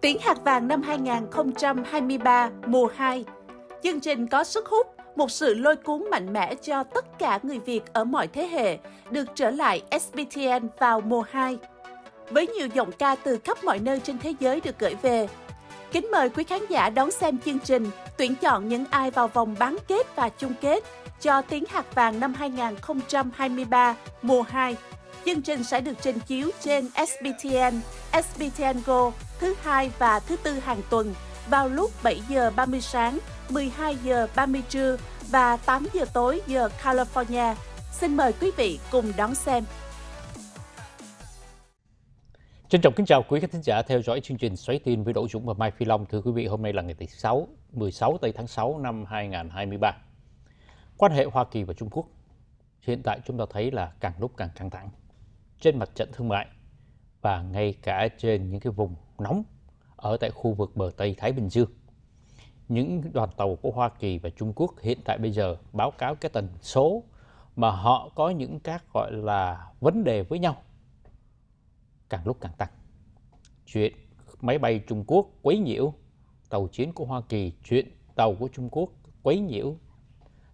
Tiếng hạt vàng năm 2023 mùa 2 Chương trình có sức hút, một sự lôi cuốn mạnh mẽ cho tất cả người Việt ở mọi thế hệ, được trở lại SBTN vào mùa 2. Với nhiều giọng ca từ khắp mọi nơi trên thế giới được gửi về, kính mời quý khán giả đón xem chương trình tuyển chọn những ai vào vòng bán kết và chung kết cho tiếng hạt vàng năm 2023 mùa 2. Chương trình sẽ được trình chiếu trên SBTN, SBTN Go thứ hai và thứ tư hàng tuần vào lúc 7 giờ 30 sáng, 12 giờ 30 trưa và 8 giờ tối giờ California. Xin mời quý vị cùng đón xem. Trân trọng kính chào quý khán thính giả theo dõi chương trình Xoáy tin với Đỗ Dũng và Mai Phi Long. Thưa quý vị, hôm nay là ngày thứ 6, 16 tây tháng 6 năm 2023. Quan hệ Hoa Kỳ và Trung Quốc hiện tại chúng ta thấy là càng lúc càng căng thẳng trên mặt trận thương mại và ngay cả trên những cái vùng nóng ở tại khu vực bờ Tây Thái Bình Dương. Những đoàn tàu của Hoa Kỳ và Trung Quốc hiện tại bây giờ báo cáo cái tần số mà họ có những các gọi là vấn đề với nhau càng lúc càng tăng. Chuyện máy bay Trung Quốc quấy nhiễu tàu chiến của Hoa Kỳ, chuyện tàu của Trung Quốc quấy nhiễu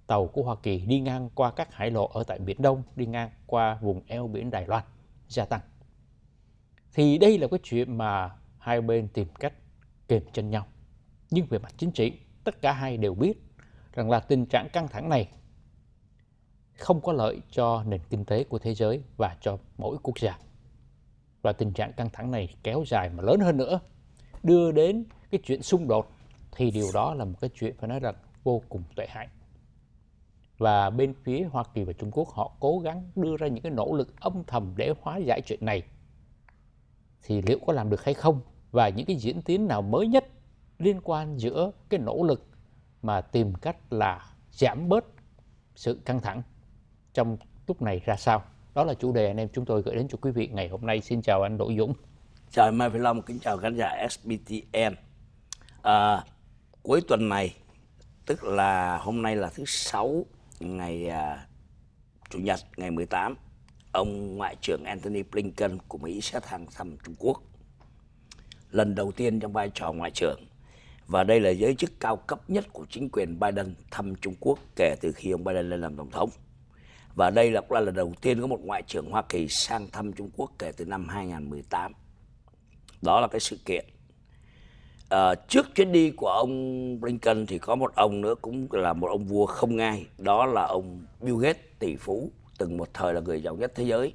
tàu của Hoa Kỳ đi ngang qua các hải lộ ở tại Biển Đông, đi ngang qua vùng eo biển Đài Loan gia tăng. Thì đây là cái chuyện mà hai bên tìm cách kềm chân nhau. Nhưng về mặt chính trị, tất cả hai đều biết rằng là tình trạng căng thẳng này không có lợi cho nền kinh tế của thế giới và cho mỗi quốc gia. Và tình trạng căng thẳng này kéo dài mà lớn hơn nữa, đưa đến cái chuyện xung đột thì điều đó là một cái chuyện phải nói rằng vô cùng tệ hại và bên phía Hoa Kỳ và Trung Quốc họ cố gắng đưa ra những cái nỗ lực âm thầm để hóa giải chuyện này thì liệu có làm được hay không và những cái diễn tiến nào mới nhất liên quan giữa cái nỗ lực mà tìm cách là giảm bớt sự căng thẳng trong lúc này ra sao đó là chủ đề anh em chúng tôi gửi đến cho quý vị ngày hôm nay xin chào anh Đỗ Dũng chào Mai Phi Long kính chào khán giả SBTN à, cuối tuần này tức là hôm nay là thứ sáu ngày à, chủ nhật ngày 18 ông ngoại trưởng Anthony Blinken của Mỹ sẽ thăng thăm Trung Quốc lần đầu tiên trong vai trò ngoại trưởng và đây là giới chức cao cấp nhất của chính quyền Biden thăm Trung Quốc kể từ khi ông Biden lên làm tổng thống và đây là cũng là lần đầu tiên có một ngoại trưởng Hoa Kỳ sang thăm Trung Quốc kể từ năm 2018 đó là cái sự kiện À, trước chuyến đi của ông Blinken thì có một ông nữa cũng là một ông vua không ngai đó là ông Bill Gates tỷ phú từng một thời là người giàu nhất thế giới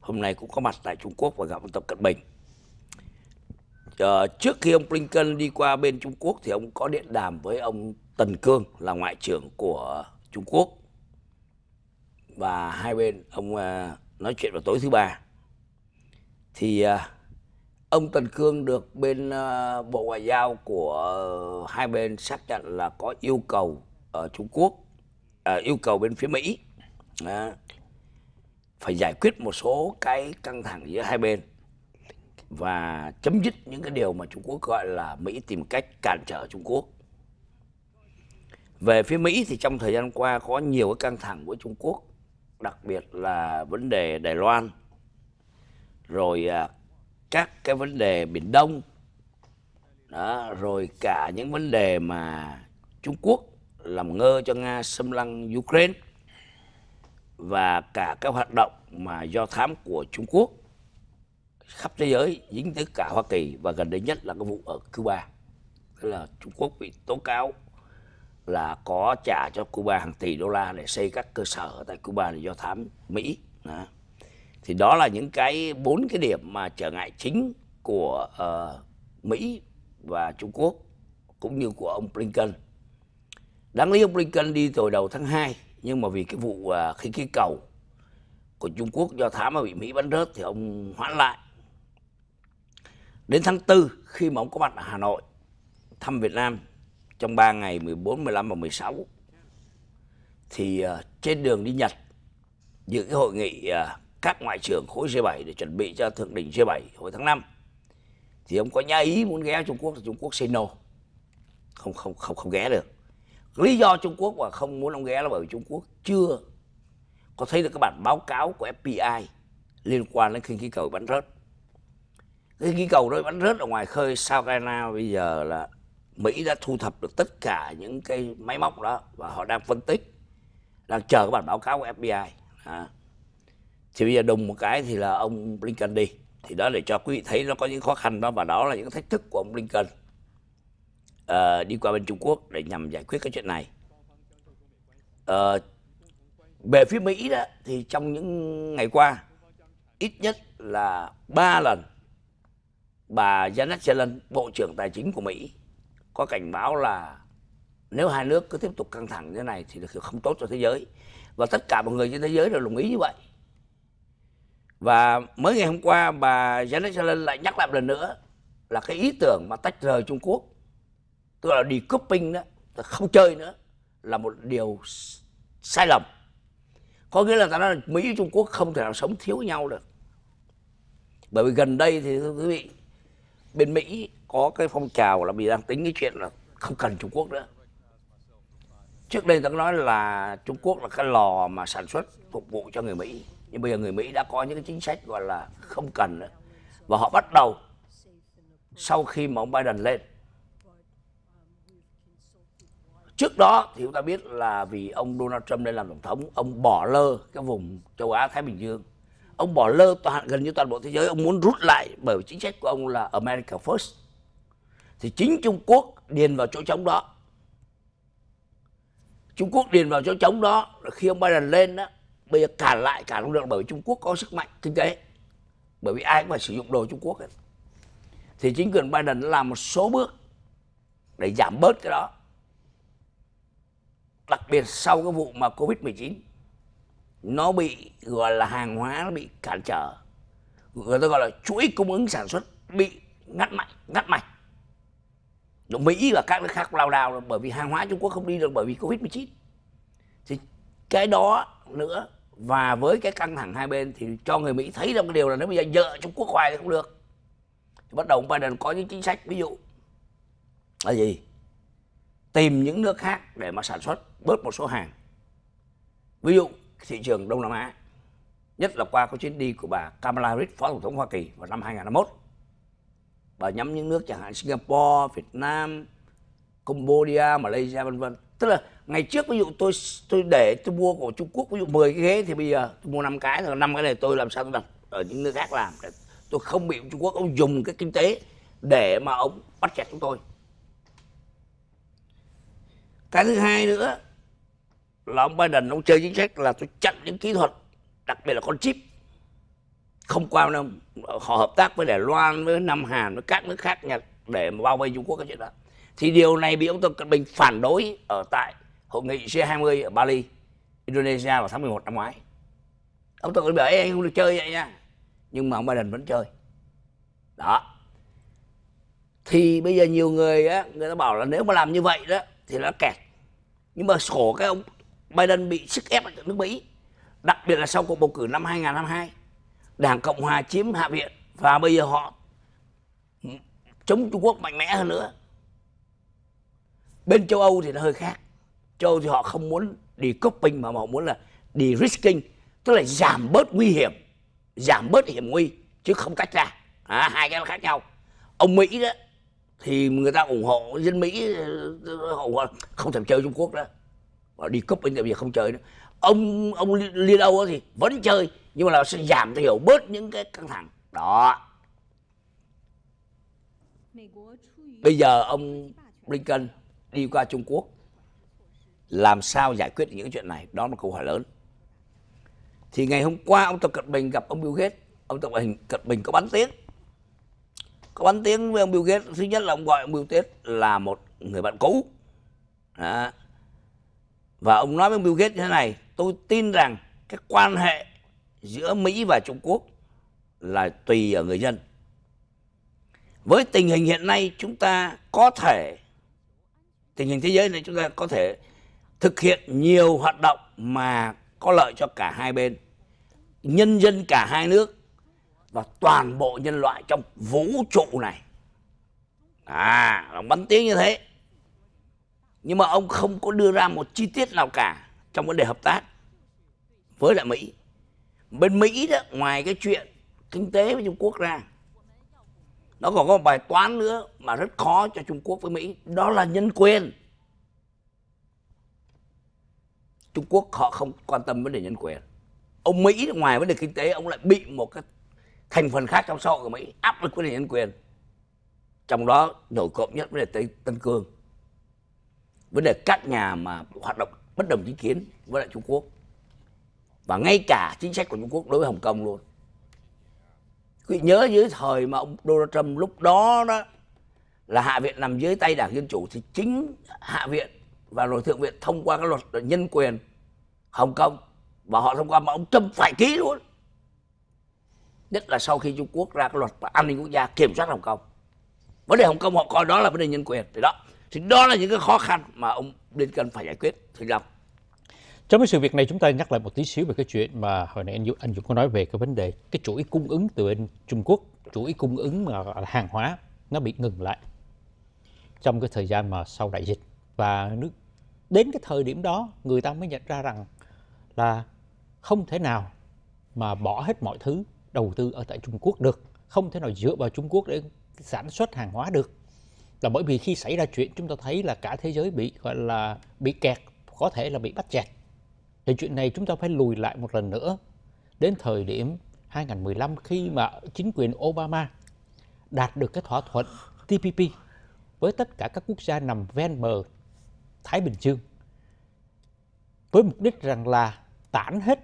hôm nay cũng có mặt tại Trung Quốc và gặp ông Tập Cận Bình à, trước khi ông Blinken đi qua bên Trung Quốc thì ông có điện đàm với ông Tần Cương là ngoại trưởng của Trung Quốc và hai bên ông à, nói chuyện vào tối thứ ba thì à, ông Tần Khương được bên uh, Bộ Ngoại giao của uh, hai bên xác nhận là có yêu cầu ở Trung Quốc, uh, yêu cầu bên phía Mỹ uh, phải giải quyết một số cái căng thẳng giữa hai bên và chấm dứt những cái điều mà Trung Quốc gọi là Mỹ tìm cách cản trở Trung Quốc. Về phía Mỹ thì trong thời gian qua có nhiều cái căng thẳng của Trung Quốc, đặc biệt là vấn đề Đài Loan, rồi à, các cái vấn đề biển đông đó, rồi cả những vấn đề mà trung quốc làm ngơ cho nga xâm lăng ukraine và cả các hoạt động mà do thám của trung quốc khắp thế giới dính tới cả hoa kỳ và gần đây nhất là cái vụ ở cuba tức là trung quốc bị tố cáo là có trả cho cuba hàng tỷ đô la để xây các cơ sở tại cuba để do thám mỹ đó thì đó là những cái bốn cái điểm mà trở ngại chính của uh, Mỹ và Trung Quốc cũng như của ông Blinken. Đáng lý ông Blinken đi từ đầu tháng 2 nhưng mà vì cái vụ uh, khinh khí cầu của Trung Quốc do thám mà bị Mỹ bắn rớt thì ông hoãn lại. Đến tháng 4 khi mà ông có mặt ở Hà Nội thăm Việt Nam trong 3 ngày 14, 15 và 16 thì uh, trên đường đi Nhật dự cái hội nghị uh, các ngoại trưởng khối G7 để chuẩn bị cho thượng đỉnh G7 hồi tháng 5 thì ông có nhã ý muốn ghé Trung Quốc thì Trung Quốc say no không không không không ghé được lý do Trung Quốc mà không muốn ông ghé là bởi vì Trung Quốc chưa có thấy được các bản báo cáo của FBI liên quan đến khinh khí cầu bắn rớt cái khí cầu đó bắn rớt ở ngoài khơi South Carolina bây giờ là Mỹ đã thu thập được tất cả những cái máy móc đó và họ đang phân tích đang chờ các bản báo cáo của FBI à thì bây giờ đùng một cái thì là ông Blinken đi thì đó để cho quý vị thấy nó có những khó khăn đó và đó là những thách thức của ông Blinken uh, đi qua bên Trung Quốc để nhằm giải quyết cái chuyện này uh, về phía Mỹ đó thì trong những ngày qua ít nhất là ba lần bà Janet Yellen bộ trưởng tài chính của Mỹ có cảnh báo là nếu hai nước cứ tiếp tục căng thẳng như thế này thì không tốt cho thế giới và tất cả mọi người trên thế giới đều đồng ý như vậy và mới ngày hôm qua bà Janet Yellen lại nhắc lại một lần nữa là cái ý tưởng mà tách rời Trung Quốc tức là đi cupping đó không chơi nữa là một điều sai lầm có nghĩa là ta nói là Mỹ và Trung Quốc không thể nào sống thiếu nhau được bởi vì gần đây thì thưa quý vị bên Mỹ có cái phong trào là bị đang tính cái chuyện là không cần Trung Quốc nữa trước đây ta nói là Trung Quốc là cái lò mà sản xuất phục vụ cho người Mỹ nhưng bây giờ người Mỹ đã có những cái chính sách gọi là không cần nữa và họ bắt đầu sau khi mà ông Biden lên trước đó thì chúng ta biết là vì ông Donald Trump lên làm tổng thống ông bỏ lơ cái vùng châu Á Thái Bình Dương ông bỏ lơ toàn gần như toàn bộ thế giới ông muốn rút lại bởi chính sách của ông là America First thì chính Trung Quốc điền vào chỗ trống đó Trung Quốc điền vào chỗ trống đó khi ông Biden lên đó bây giờ cả lại cả năng lượng bởi vì Trung Quốc có sức mạnh kinh tế bởi vì ai cũng phải sử dụng đồ Trung Quốc hết thì chính quyền Biden đã làm một số bước để giảm bớt cái đó đặc biệt sau cái vụ mà Covid 19 nó bị gọi là hàng hóa nó bị cản trở người ta gọi là chuỗi cung ứng sản xuất bị ngắt mạch ngắt mạch rồi Mỹ và các nước khác lao đao bởi vì hàng hóa Trung Quốc không đi được bởi vì Covid 19 thì cái đó nữa và với cái căng thẳng hai bên thì cho người Mỹ thấy rằng cái điều là nếu bây giờ dợ Trung Quốc hoài thì không được thì bắt đầu ông Biden có những chính sách ví dụ là gì tìm những nước khác để mà sản xuất bớt một số hàng ví dụ thị trường Đông Nam Á nhất là qua cái chuyến đi của bà Kamala Harris phó tổng thống Hoa Kỳ vào năm 2021 bà nhắm những nước chẳng hạn Singapore, Việt Nam, Cambodia, Malaysia vân vân tức là ngày trước ví dụ tôi tôi để tôi mua của Trung Quốc ví dụ 10 cái ghế thì bây giờ tôi mua năm cái rồi năm cái này tôi làm sao tôi đặt ở những nơi khác làm tôi không bị Trung Quốc ông dùng cái kinh tế để mà ông bắt chẹt chúng tôi cái thứ hai nữa là ông Biden ông chơi chính sách là tôi chặn những kỹ thuật đặc biệt là con chip không qua đâu họ hợp tác với Đài Loan với Nam Hàn với các nước khác Nhật để mà bao vây Trung Quốc cái chuyện đó thì điều này bị ông Tập Cận Bình phản đối ở tại hội nghị G20 ở Bali, Indonesia vào tháng 11 năm ngoái. Ông Tập Cận Bình bảo anh không được chơi vậy nha. Nhưng mà ông Biden vẫn chơi. Đó. Thì bây giờ nhiều người á, người ta bảo là nếu mà làm như vậy đó thì nó kẹt. Nhưng mà sổ cái ông Biden bị sức ép ở nước Mỹ. Đặc biệt là sau cuộc bầu cử năm 2022, Đảng Cộng Hòa chiếm Hạ viện và bây giờ họ chống Trung Quốc mạnh mẽ hơn nữa bên châu âu thì nó hơi khác châu âu thì họ không muốn đi coping mà họ muốn là đi risking tức là giảm bớt nguy hiểm giảm bớt hiểm nguy chứ không tách ra à, hai cái nó khác nhau ông mỹ đó thì người ta ủng hộ dân mỹ ủng hộ không thèm chơi trung quốc đó họ đi coping tại vì không chơi nữa ông ông liên âu thì vẫn chơi nhưng mà là sẽ giảm thiểu bớt những cái căng thẳng đó bây giờ ông blinken đi qua Trung Quốc làm sao giải quyết những chuyện này đó là câu hỏi lớn thì ngày hôm qua ông Tập Cận Bình gặp ông Bill Gates ông Tập Cận Bình có bắn tiếng có bắn tiếng với ông Bill Gates thứ nhất là ông gọi ông Bill Gates là một người bạn cũ đó. và ông nói với ông Bill Gates như thế này tôi tin rằng cái quan hệ giữa Mỹ và Trung Quốc là tùy ở người dân với tình hình hiện nay chúng ta có thể tình hình thế giới này chúng ta có thể thực hiện nhiều hoạt động mà có lợi cho cả hai bên nhân dân cả hai nước và toàn bộ nhân loại trong vũ trụ này à ông bắn tiếng như thế nhưng mà ông không có đưa ra một chi tiết nào cả trong vấn đề hợp tác với lại mỹ bên mỹ đó ngoài cái chuyện kinh tế với trung quốc ra nó còn có một bài toán nữa mà rất khó cho Trung Quốc với Mỹ đó là nhân quyền Trung Quốc họ không quan tâm vấn đề nhân quyền ông Mỹ ngoài vấn đề kinh tế ông lại bị một cái thành phần khác trong xã hội của Mỹ áp lực vấn đề nhân quyền trong đó nổi cộng nhất vấn đề Tây, Tân Cương vấn đề các nhà mà hoạt động bất đồng chính kiến với lại Trung Quốc và ngay cả chính sách của Trung Quốc đối với Hồng Kông luôn quý nhớ dưới thời mà ông Donald Trump lúc đó đó là Hạ viện nằm dưới tay Đảng Dân Chủ thì chính Hạ viện và rồi Thượng viện thông qua cái luật nhân quyền Hồng Kông và họ thông qua mà ông Trump phải ký luôn nhất là sau khi Trung Quốc ra cái luật an ninh quốc gia kiểm soát Hồng Kông vấn đề Hồng Kông họ coi đó là vấn đề nhân quyền thì đó thì đó là những cái khó khăn mà ông Blinken phải giải quyết thưa ông trong cái sự việc này chúng ta nhắc lại một tí xíu về cái chuyện mà hồi nãy anh Dũng, anh Dũng có nói về cái vấn đề cái chuỗi cung ứng từ bên Trung Quốc, chuỗi cung ứng mà hàng hóa nó bị ngừng lại trong cái thời gian mà sau đại dịch và nước đến cái thời điểm đó người ta mới nhận ra rằng là không thể nào mà bỏ hết mọi thứ đầu tư ở tại Trung Quốc được, không thể nào dựa vào Trung Quốc để sản xuất hàng hóa được. Là bởi vì khi xảy ra chuyện chúng ta thấy là cả thế giới bị gọi là bị kẹt, có thể là bị bắt chẹt thì chuyện này chúng ta phải lùi lại một lần nữa đến thời điểm 2015 khi mà chính quyền Obama đạt được cái thỏa thuận TPP với tất cả các quốc gia nằm ven bờ Thái Bình Dương với mục đích rằng là tản hết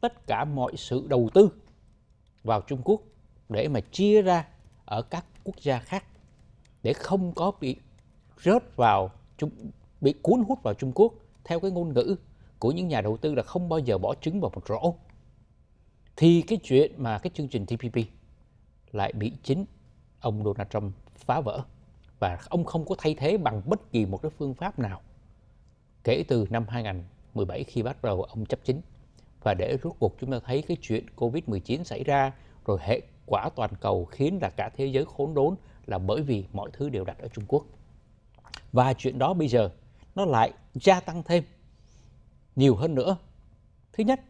tất cả mọi sự đầu tư vào Trung Quốc để mà chia ra ở các quốc gia khác để không có bị rớt vào bị cuốn hút vào Trung Quốc theo cái ngôn ngữ của những nhà đầu tư là không bao giờ bỏ trứng vào một rổ thì cái chuyện mà cái chương trình TPP lại bị chính ông Donald Trump phá vỡ và ông không có thay thế bằng bất kỳ một cái phương pháp nào kể từ năm 2017 khi bắt đầu ông chấp chính và để rốt cuộc chúng ta thấy cái chuyện Covid-19 xảy ra rồi hệ quả toàn cầu khiến là cả thế giới khốn đốn là bởi vì mọi thứ đều đặt ở Trung Quốc. Và chuyện đó bây giờ nó lại gia tăng thêm nhiều hơn nữa. Thứ nhất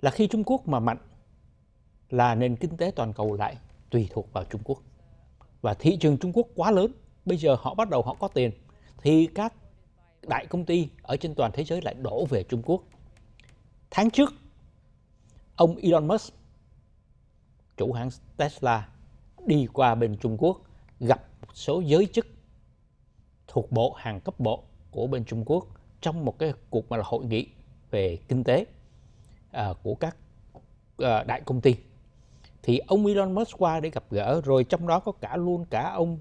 là khi Trung Quốc mà mạnh là nền kinh tế toàn cầu lại tùy thuộc vào Trung Quốc. Và thị trường Trung Quốc quá lớn, bây giờ họ bắt đầu họ có tiền thì các đại công ty ở trên toàn thế giới lại đổ về Trung Quốc. Tháng trước, ông Elon Musk, chủ hãng Tesla, đi qua bên Trung Quốc gặp một số giới chức thuộc bộ hàng cấp bộ của bên Trung Quốc trong một cái cuộc mà là hội nghị về kinh tế uh, của các uh, đại công ty thì ông Elon Musk qua để gặp gỡ rồi trong đó có cả luôn cả ông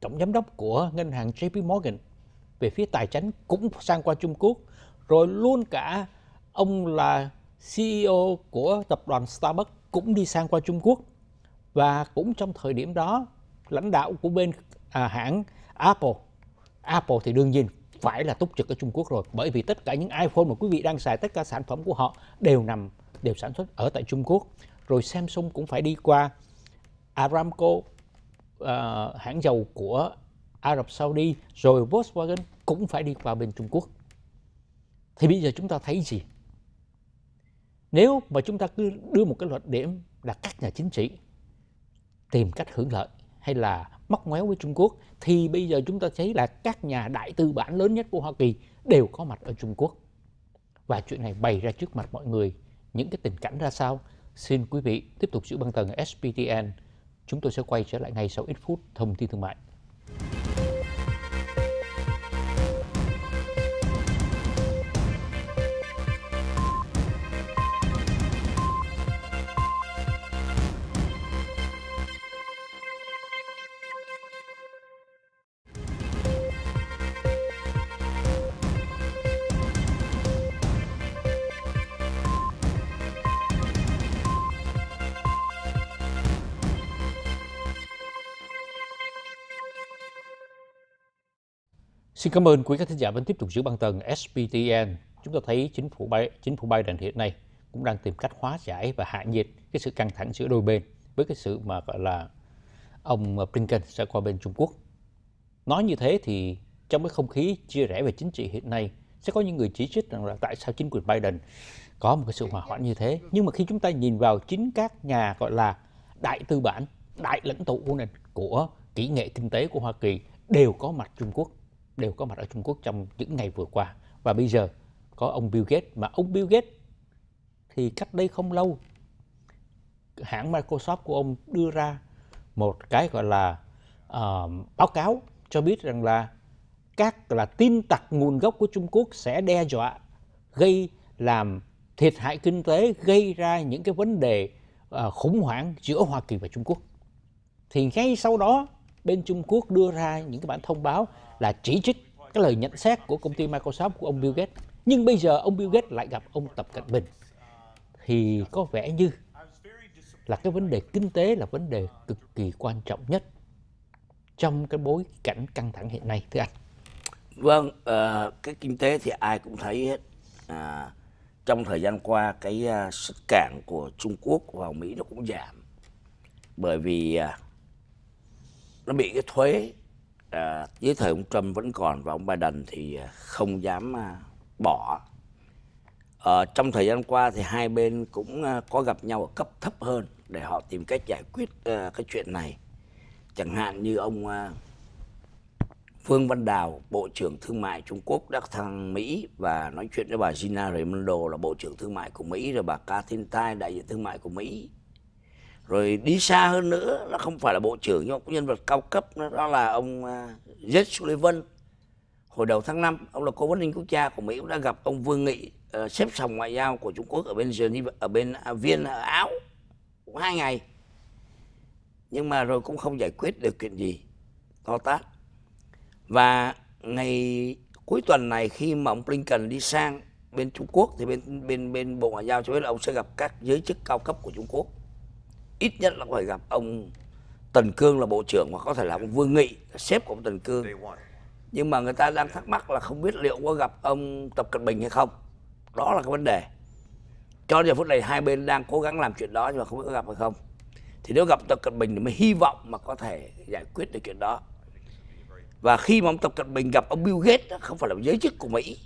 tổng giám đốc của ngân hàng JP Morgan về phía tài chính cũng sang qua Trung Quốc rồi luôn cả ông là CEO của tập đoàn Starbucks cũng đi sang qua Trung Quốc và cũng trong thời điểm đó lãnh đạo của bên à, hãng Apple Apple thì đương nhiên phải là túc trực ở Trung Quốc rồi bởi vì tất cả những iPhone mà quý vị đang xài tất cả sản phẩm của họ đều nằm đều sản xuất ở tại Trung Quốc rồi Samsung cũng phải đi qua Aramco uh, hãng dầu của Ả Rập Saudi rồi Volkswagen cũng phải đi qua bên Trung Quốc thì bây giờ chúng ta thấy gì nếu mà chúng ta cứ đưa một cái luận điểm là các nhà chính trị tìm cách hưởng lợi hay là móc ngoéo với Trung Quốc thì bây giờ chúng ta thấy là các nhà đại tư bản lớn nhất của Hoa Kỳ đều có mặt ở Trung Quốc. Và chuyện này bày ra trước mặt mọi người những cái tình cảnh ra sao? Xin quý vị tiếp tục giữ băng tầng SPTN. Chúng tôi sẽ quay trở lại ngay sau ít phút thông tin thương mại. Xin cảm ơn quý các thính giả vẫn tiếp tục giữ băng tầng SPTN. Chúng ta thấy chính phủ Biden, chính phủ Biden hiện nay cũng đang tìm cách hóa giải và hạ nhiệt cái sự căng thẳng giữa đôi bên với cái sự mà gọi là ông Blinken sẽ qua bên Trung Quốc. Nói như thế thì trong cái không khí chia rẽ về chính trị hiện nay sẽ có những người chỉ trích rằng là tại sao chính quyền Biden có một cái sự hòa hoãn như thế. Nhưng mà khi chúng ta nhìn vào chính các nhà gọi là đại tư bản, đại lãnh tụ của nền của kỹ nghệ kinh tế của Hoa Kỳ đều có mặt Trung Quốc đều có mặt ở Trung Quốc trong những ngày vừa qua. Và bây giờ có ông Bill Gates mà ông Bill Gates thì cách đây không lâu hãng Microsoft của ông đưa ra một cái gọi là uh, báo cáo cho biết rằng là các là tin tặc nguồn gốc của Trung Quốc sẽ đe dọa gây làm thiệt hại kinh tế gây ra những cái vấn đề uh, khủng hoảng giữa Hoa Kỳ và Trung Quốc thì ngay sau đó bên Trung Quốc đưa ra những cái bản thông báo là chỉ trích cái lời nhận xét của công ty Microsoft của ông Bill Gates. Nhưng bây giờ ông Bill Gates lại gặp ông Tập Cận Bình thì có vẻ như là cái vấn đề kinh tế là vấn đề cực kỳ quan trọng nhất trong cái bối cảnh căng thẳng hiện nay thưa anh. Vâng, uh, cái kinh tế thì ai cũng thấy hết. À, trong thời gian qua cái uh, sức cản của Trung Quốc vào Mỹ nó cũng giảm bởi vì uh, nó bị cái thuế à, dưới thời ông Trump vẫn còn và ông Biden thì ờ, không dám ờ, bỏ. À, trong thời gian qua thì hai bên cũng có gặp nhau ở cấp thấp hơn để họ tìm cách giải quyết à, cái chuyện này. Chẳng hạn như ông à, Phương Văn Đào, Bộ trưởng Thương mại Trung Quốc đã thăng Mỹ và nói chuyện với bà Gina Raimondo là Bộ trưởng Thương mại của Mỹ rồi bà Catherine Tai, đại diện thương mại của Mỹ rồi đi xa hơn nữa nó không phải là bộ trưởng nhưng cũng nhân vật cao cấp đó, đó là ông à, Jed Sullivan hồi đầu tháng 5 ông là cố vấn an quốc gia của Mỹ cũng đã gặp ông Vương Nghị ờ, xếp sòng ngoại giao của Trung Quốc ở bên Geneva ở bên à, Viên ở Áo hai ngày nhưng mà rồi cũng không giải quyết được chuyện gì to tát và ngày cuối tuần này khi mà ông Blinken đi sang bên Trung Quốc thì bên bên bên Bộ Ngoại giao cho biết là ông sẽ gặp các giới chức cao cấp của Trung Quốc ít nhất là phải gặp ông Tần Cương là bộ trưởng hoặc có thể là ông Vương Nghị sếp của ông Tần Cương nhưng mà người ta đang thắc mắc là không biết liệu có gặp ông Tập Cận Bình hay không đó là cái vấn đề cho giờ phút này hai bên đang cố gắng làm chuyện đó nhưng mà không biết có gặp hay không thì nếu gặp Tập Cận Bình thì mới hy vọng mà có thể giải quyết được chuyện đó và khi mà ông Tập Cận Bình gặp ông Bill Gates không phải là giới chức của Mỹ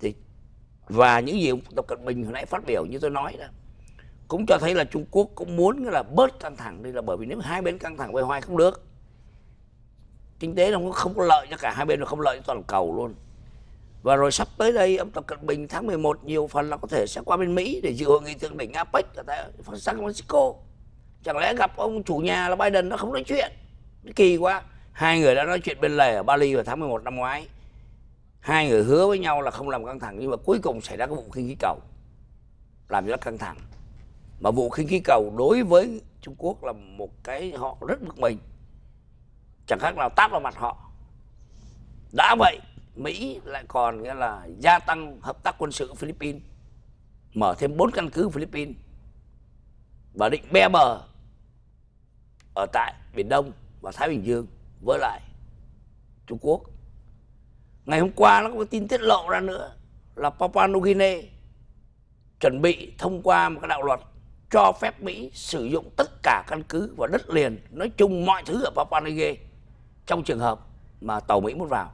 thì và những gì ông Tập Cận Bình hồi nãy phát biểu như tôi nói đó cũng cho thấy là Trung Quốc cũng muốn là bớt căng thẳng đi là bởi vì nếu hai bên căng thẳng với hoài không được kinh tế nó không có lợi cho cả hai bên nó không lợi cho toàn cầu luôn và rồi sắp tới đây ông tập cận bình tháng 11 nhiều phần là có thể sẽ qua bên mỹ để dự hội nghị thượng đỉnh apec ở tại san francisco chẳng lẽ gặp ông chủ nhà là biden nó không nói chuyện kỳ quá hai người đã nói chuyện bên lề ở bali vào tháng 11 năm ngoái hai người hứa với nhau là không làm căng thẳng nhưng mà cuối cùng xảy ra cái vụ khinh khí cầu làm cho nó căng thẳng mà vụ khinh khí cầu đối với Trung Quốc là một cái họ rất bực mình chẳng khác nào tát vào mặt họ đã vậy Mỹ lại còn nghĩa là gia tăng hợp tác quân sự Philippines mở thêm bốn căn cứ Philippines và định be bờ ở tại Biển Đông và Thái Bình Dương với lại Trung Quốc ngày hôm qua nó có tin tiết lộ ra nữa là Papua New Guinea chuẩn bị thông qua một cái đạo luật cho phép Mỹ sử dụng tất cả căn cứ và đất liền, nói chung mọi thứ ở Papua New Guinea trong trường hợp mà tàu Mỹ muốn vào.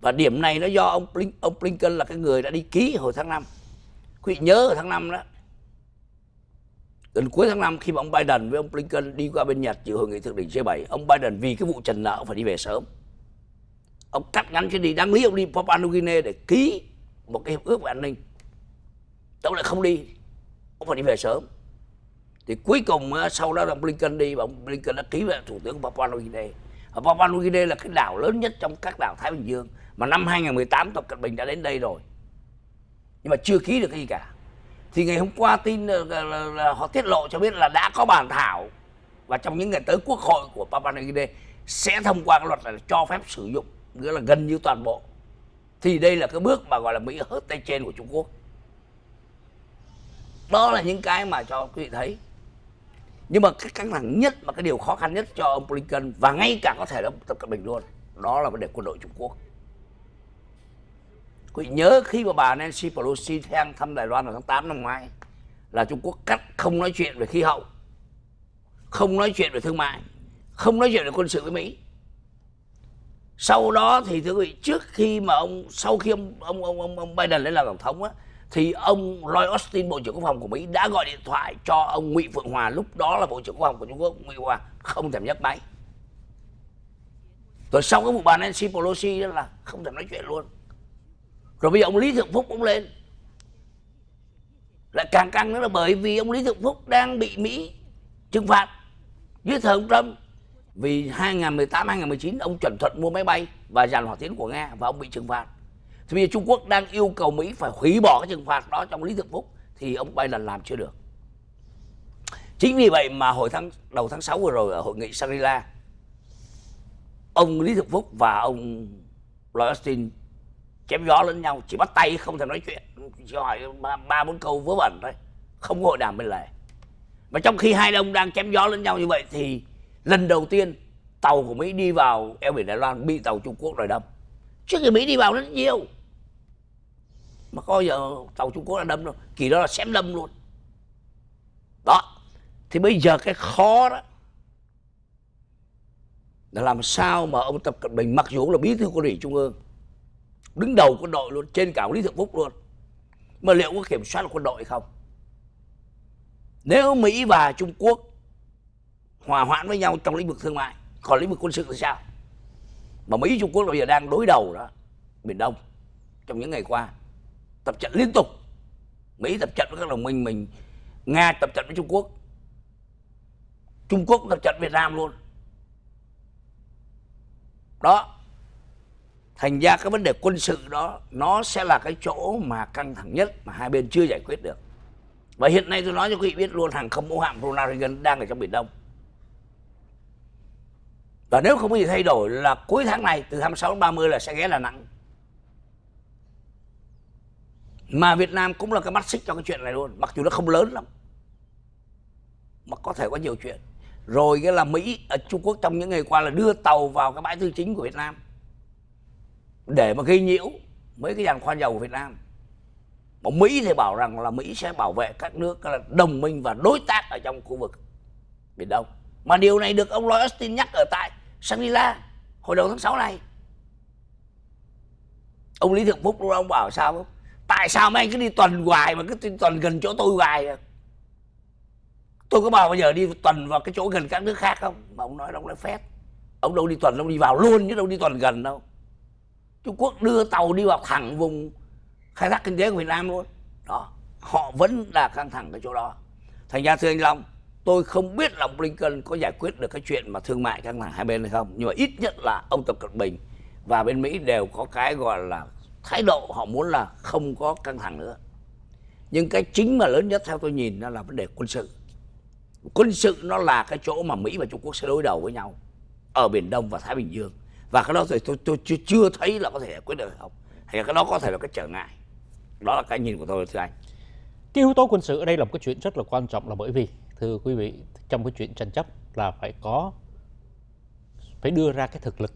Và điểm này nó do ông Blink, ông Blinken là cái người đã đi ký hồi tháng 5. Quý nhớ ở tháng 5 đó. Gần cuối tháng 5 khi mà ông Biden với ông Blinken đi qua bên Nhật dự hội nghị thượng đỉnh G7, ông Biden vì cái vụ trần nợ phải đi về sớm. Ông cắt ngắn chuyến đi, đáng lý ông đi Papua New Guinea để ký một cái hiệp ước về an ninh. Tao lại không đi, ông phải đi về sớm thì cuối cùng sau đó ông Blinken đi và ông Blinken đã ký với thủ tướng Papua New Guinea Papua New Guinea là cái đảo lớn nhất trong các đảo Thái Bình Dương mà năm 2018 Tập Cận Bình đã đến đây rồi nhưng mà chưa ký được cái gì cả thì ngày hôm qua tin ờ, là, là, là, họ tiết lộ cho biết là đã có bàn thảo và trong những ngày tới quốc hội của Papua New Guinea sẽ thông qua cái luật là cho phép sử dụng nghĩa là gần như toàn bộ thì đây là cái bước mà gọi là Mỹ hớt tay trên của Trung Quốc đó là những cái mà cho quý vị thấy nhưng mà cái căng thẳng nhất mà cái điều khó khăn nhất cho ông Blinken và ngay cả có thể là ông Tập Cận Bình luôn đó là vấn đề quân đội Trung Quốc quý vị nhớ khi mà bà Nancy Pelosi sang thăm Đài Loan vào tháng 8 năm ngoái là Trung Quốc cắt không nói chuyện về khí hậu không nói chuyện về thương mại không nói chuyện về quân sự với Mỹ sau đó thì thưa quý vị trước khi mà ông sau khi ông ông ông ông, ông Biden lên làm tổng thống á thì ông Lloyd Austin bộ trưởng quốc phòng của Mỹ đã gọi điện thoại cho ông Ngụy Phượng Hòa lúc đó là bộ trưởng quốc phòng của Trung Quốc Ngụy Hòa không thèm nhấc máy rồi sau cái vụ bà Nancy Pelosi đó là không thèm nói chuyện luôn rồi bây giờ ông Lý Thượng Phúc cũng lên lại càng căng nữa là bởi vì ông Lý Thượng Phúc đang bị Mỹ trừng phạt dưới thời ông Trump vì 2018 2019 ông chuẩn thuận mua máy bay và dàn hỏa tiễn của Nga và ông bị trừng phạt thì bây giờ Trung Quốc đang yêu cầu Mỹ phải hủy bỏ cái trừng phạt đó trong Lý Thượng Phúc thì ông Biden làm chưa được. Chính vì vậy mà hồi tháng đầu tháng 6 vừa rồi ở hội nghị Shangri-La ông Lý Thượng Phúc và ông Lloyd Austin chém gió lẫn nhau chỉ bắt tay không thể nói chuyện chỉ hỏi ba, ba bốn câu vớ vẩn thôi không hội đàm bên lề mà trong khi hai ông đang chém gió lẫn nhau như vậy thì lần đầu tiên tàu của Mỹ đi vào eo biển Đài Loan bị tàu Trung Quốc rồi đâm trước khi Mỹ đi vào rất nhiều mà có giờ tàu Trung Quốc đã đâm rồi, kỳ đó là xém đâm luôn đó thì bây giờ cái khó đó là làm sao mà ông Tập Cận Bình mặc dù là bí thư quân ủy trung ương đứng đầu quân đội luôn trên cả Lý Thượng Phúc luôn mà liệu có kiểm soát được quân đội không nếu Mỹ và Trung Quốc hòa hoãn với nhau trong lĩnh vực thương mại còn lĩnh vực quân sự thì sao mà Mỹ Trung Quốc bây giờ đang đối đầu đó Biển Đông trong những ngày qua tập trận liên tục mỹ tập trận với các đồng minh mình nga tập trận với trung quốc trung quốc tập trận việt nam luôn đó thành ra cái vấn đề quân sự đó nó sẽ là cái chỗ mà căng thẳng nhất mà hai bên chưa giải quyết được và hiện nay tôi nói cho quý vị biết luôn hàng không mẫu hạm Ronald Reagan đang ở trong Biển Đông và nếu không có gì thay đổi là cuối tháng này từ tháng 26 đến 30 là sẽ ghé Đà Nẵng mà Việt Nam cũng là cái mắt xích cho cái chuyện này luôn mặc dù nó không lớn lắm mà có thể có nhiều chuyện rồi cái là Mỹ ở à, Trung Quốc trong những ngày qua là đưa tàu vào cái bãi tư chính của Việt Nam để mà gây nhiễu mấy cái dàn khoan dầu của Việt Nam mà Mỹ thì bảo rằng là Mỹ sẽ bảo vệ các nước là đồng minh và đối tác ở trong khu vực Biển Đông mà điều này được ông Lloyd Austin nhắc ở tại Shangri-La hồi đầu tháng 6 này ông Lý Thượng Phúc lúc đó ông bảo sao không tại sao mấy anh cứ đi tuần hoài mà cứ tuần gần chỗ tôi hoài à? tôi có bao giờ đi tuần vào cái chỗ gần các nước khác không mà ông nói là ông lại phép ông đâu đi tuần ông đi vào luôn chứ đâu đi tuần gần đâu trung quốc đưa tàu đi vào thẳng vùng khai thác kinh tế của việt nam luôn đó họ vẫn là căng thẳng cái chỗ đó thành ra thưa anh long tôi không biết là ông blinken có giải quyết được cái chuyện mà thương mại căng thẳng hai bên hay không nhưng mà ít nhất là ông tập cận bình và bên mỹ đều có cái gọi là thái độ họ muốn là không có căng thẳng nữa nhưng cái chính mà lớn nhất theo tôi nhìn nó là vấn đề quân sự quân sự nó là cái chỗ mà mỹ và trung quốc sẽ đối đầu với nhau ở biển đông và thái bình dương và cái đó thì tôi, tôi chưa, chưa thấy là có thể quyết được không hay là cái đó có thể là cái trở ngại đó là cái nhìn của tôi thưa anh cái yếu tố quân sự ở đây là một cái chuyện rất là quan trọng là bởi vì thưa quý vị trong cái chuyện tranh chấp là phải có phải đưa ra cái thực lực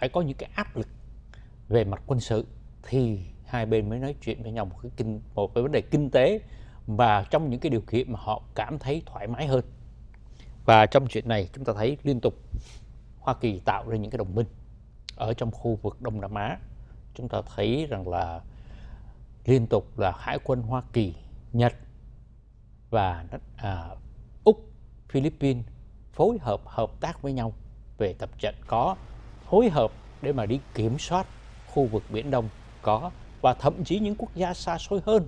phải có những cái áp lực về mặt quân sự thì hai bên mới nói chuyện với nhau một cái kinh một cái vấn đề kinh tế và trong những cái điều kiện mà họ cảm thấy thoải mái hơn và trong chuyện này chúng ta thấy liên tục Hoa Kỳ tạo ra những cái đồng minh ở trong khu vực Đông Nam Á chúng ta thấy rằng là liên tục là hải quân Hoa Kỳ Nhật và à, Úc Philippines phối hợp hợp tác với nhau về tập trận có phối hợp để mà đi kiểm soát khu vực Biển Đông có và thậm chí những quốc gia xa xôi hơn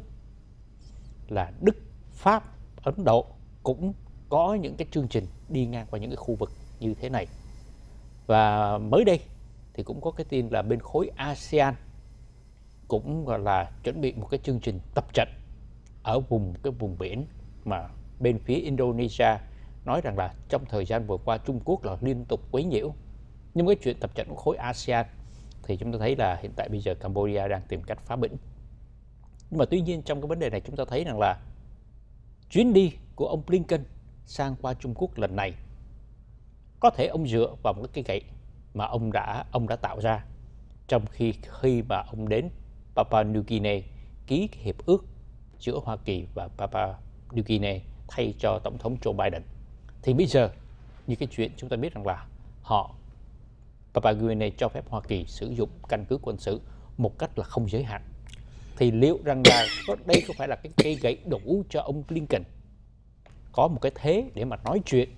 là Đức, Pháp, Ấn Độ cũng có những cái chương trình đi ngang qua những cái khu vực như thế này. Và mới đây thì cũng có cái tin là bên khối ASEAN cũng gọi là chuẩn bị một cái chương trình tập trận ở vùng cái vùng biển mà bên phía Indonesia nói rằng là trong thời gian vừa qua Trung Quốc là liên tục quấy nhiễu nhưng cái chuyện tập trận của khối ASEAN thì chúng ta thấy là hiện tại bây giờ Cambodia đang tìm cách phá bĩnh. Nhưng mà tuy nhiên trong cái vấn đề này chúng ta thấy rằng là chuyến đi của ông Blinken sang qua Trung Quốc lần này có thể ông dựa vào một cái gậy mà ông đã ông đã tạo ra trong khi khi mà ông đến Papua New Guinea ký hiệp ước giữa Hoa Kỳ và Papua New Guinea thay cho tổng thống Joe Biden. Thì bây giờ như cái chuyện chúng ta biết rằng là họ Papua New Guinea cho phép Hoa Kỳ sử dụng căn cứ quân sự một cách là không giới hạn thì liệu rằng là đây có phải là cái cây gậy đủ cho ông Blinken có một cái thế để mà nói chuyện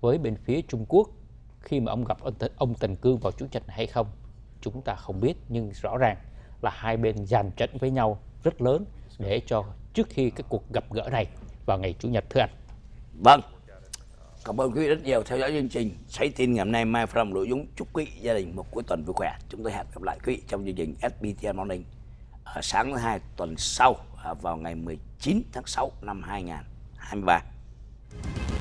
với bên phía Trung Quốc khi mà ông gặp ông, ông Tần Cương vào chủ nhật hay không chúng ta không biết nhưng rõ ràng là hai bên dàn trận với nhau rất lớn để cho trước khi cái cuộc gặp gỡ này vào ngày chủ nhật thưa anh vâng Cảm ơn quý vị rất nhiều theo dõi chương trình Xoáy tin ngày hôm nay Mai Phạm Lũ Dũng chúc quý gia đình một cuối tuần vui khỏe. Chúng tôi hẹn gặp lại quý vị trong chương trình sbt Morning ở sáng thứ hai tuần sau à, vào ngày 19 tháng 6 năm 2023.